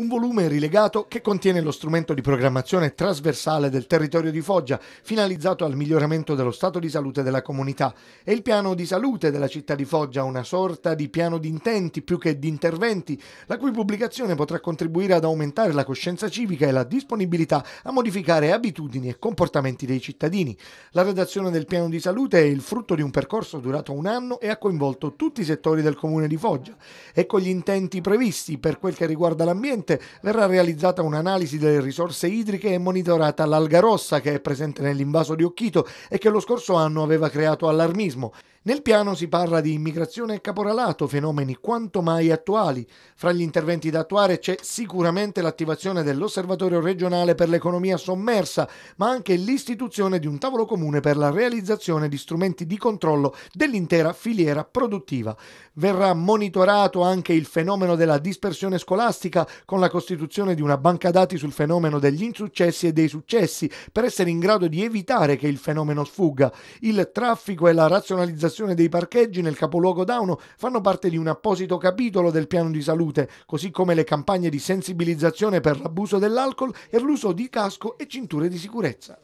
un volume rilegato che contiene lo strumento di programmazione trasversale del territorio di Foggia, finalizzato al miglioramento dello stato di salute della comunità, e il piano di salute della città di Foggia, una sorta di piano di intenti più che di interventi, la cui pubblicazione potrà contribuire ad aumentare la coscienza civica e la disponibilità a modificare abitudini e comportamenti dei cittadini. La redazione del piano di salute è il frutto di un percorso durato un anno e ha coinvolto tutti i settori del comune di Foggia e con gli intenti previsti per quel che riguarda l'ambiente Successivamente verrà realizzata un'analisi delle risorse idriche e monitorata l'alga rossa che è presente nell'invaso di Occhito e che lo scorso anno aveva creato allarmismo. Nel piano si parla di immigrazione e caporalato, fenomeni quanto mai attuali. Fra gli interventi da attuare c'è sicuramente l'attivazione dell'Osservatorio regionale per l'economia sommersa, ma anche l'istituzione di un tavolo comune per la realizzazione di strumenti di controllo dell'intera filiera produttiva. Verrà monitorato anche il fenomeno della dispersione scolastica con la costituzione di una banca dati sul fenomeno degli insuccessi e dei successi per essere in grado di evitare che il fenomeno sfugga. Il traffico e la razionalizzazione dei parcheggi nel capoluogo Dauno fanno parte di un apposito capitolo del piano di salute, così come le campagne di sensibilizzazione per l'abuso dell'alcol e l'uso di casco e cinture di sicurezza.